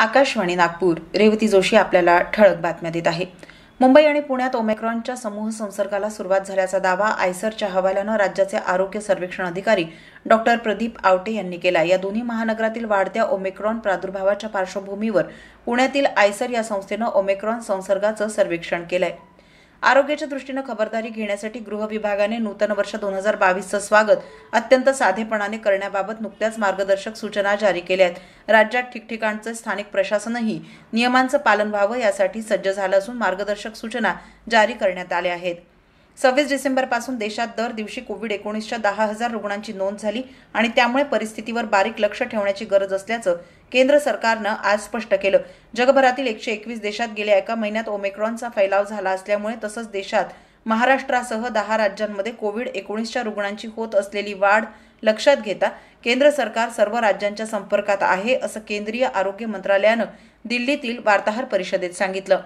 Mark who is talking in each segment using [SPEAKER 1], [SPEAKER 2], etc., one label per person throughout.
[SPEAKER 1] आकाशवाणी नागपूर रेवती जोशी आपल्याला ठळक बातम्या देत आहे मुंबई आणि पुण्यात ओमेक्रॉनच्या समूह संसर्गाला सुरुवात झाल्याचा दावा आयसरच्या हवाल्यानं राज्याचे आरोग्य सर्वेक्षण अधिकारी डॉक्टर प्रदीप आवटे यांनी केला या दोन्ही महानगरातील वाढत्या ओमेक्रॉन प्रादुर्भावाच्या पार्श्वभूमीवर पुण्यातील आयसर या संस्थेनं ओमेक्रॉन संसर्गाचं सर्वेक्षण केलं आहे आरोग्याच्या दृष्टीनं खबरदारी घेण्यासाठी गृह विभागाने नूतन वर्ष दोन हजार बावीसचं स्वागत अत्यंत साधेपणाने करण्याबाबत नुकत्याच मार्गदर्शक सूचना जारी केल्या राज्यात ठिकठिकाणचं स्थानिक प्रशासनही नियमांचं पालन व्हावं यासाठी सज्ज झालं असून मार्गदर्शक सूचना जारी करण्यात आल्या आहेत सव्वीस डिसेंबरपासून देशात दर दिवशी कोविड एकोणीसच्या दहा हजार रुग्णांची नोंद झाली आणि त्यामुळे परिस्थितीवर बारीक लक्ष ठेवण्याची गरज असल्याचं केंद्र सरकारनं आज स्पष्ट केलं जगभरातील एकशे एकवीस देशात गेल्या एका महिन्यात ओमेक्रॉनचा फैलाव झाला असल्यामुळे तसंच देशात महाराष्ट्रासह दहा राज्यांमध्ये कोविड एकोणीसच्या रुग्णांची होत असलेली वाढ लक्षात घेता केंद्र सरकार सर्व राज्यांच्या संपर्कात आहे असं केंद्रीय आरोग्य मंत्रालयानं दिल्लीतील वार्ताहर परिषदेत सांगितलं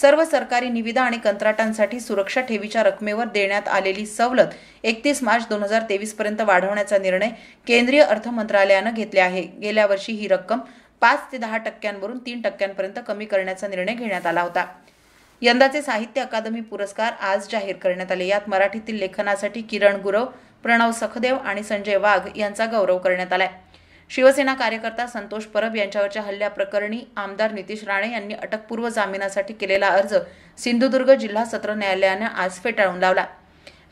[SPEAKER 1] सर्व सरकारी निविदा आणि कंत्राटांसाठी सुरक्षा ठेवीच्या रकमेवर देण्यात आलेली सवलत एकतीस मार्च दोन हजार तेवीस पर्यंत वाढवण्याचा निर्णय केंद्रीय अर्थ मंत्रालयानं घेतले आहे गेल्या वर्षी ही रक्कम पाच ते दहा टक्क्यांवरून तीन टक्क्यांपर्यंत कमी करण्याचा निर्णय घेण्यात आला होता यंदाचे साहित्य अकादमी पुरस्कार आज जाहीर करण्यात आले यात मराठीतील लेखनासाठी किरण गुरव प्रणव सखदेव आणि संजय वाघ यांचा गौरव करण्यात आला आहे शिवसेना कार्यकर्ता संतोष परब यांच्यावरच्या हल्ल्याप्रकरणी आमदार नितीश राणे यांनी अटकपूर्व जामिनासाठी केलेला अर्ज सिंधुदुर्ग जिल्हा सत्र न्यायालयानं आज फेटाळून लावला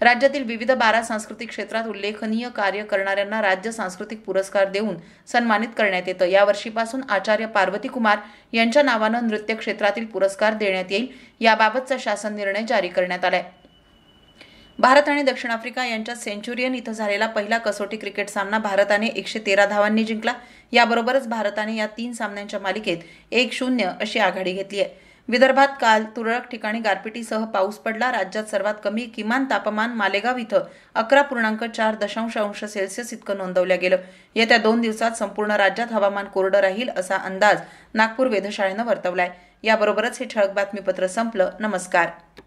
[SPEAKER 1] राज्यातील विविध बारा सांस्कृतिक क्षेत्रात उल्लेखनीय कार्य करणाऱ्यांना राज्य सांस्कृतिक पुरस्कार देऊन सन्मानित करण्यात येतं यावर्षीपासून आचार्य पार्वती कुमार यांच्या नावानं नृत्य क्षेत्रातील पुरस्कार देण्यात येईल याबाबतचा शासन निर्णय जारी करण्यात आला भारत आणि दक्षिण आफ्रिका यांच्यात सेंच्युरियन इथं झालेला पहिला कसोटी क्रिकेट सामना भारताने एकशे तेरा धावांनी जिंकला याबरोबरच भारताने या तीन सामन्यांच्या मालिकेत एक शून्य अशी आघाडी घेतली आहे विदर्भात काल तुरळक ठिकाणी गारपिटीसह पाऊस पडला राज्यात सर्वात कमी किमान तापमान मालेगाव इथं अकरा पूर्णांक चार दशांश अंश सेल्सिअस इतकं नोंदवलं गेलं येत्या दोन दिवसात संपूर्ण राज्यात हवामान कोरडं राहील असा अंदाज नागपूर वेधशाळेनं वर्तवलाय याबरोबरच हे ठळक बातमीपत्र संपलं नमस्कार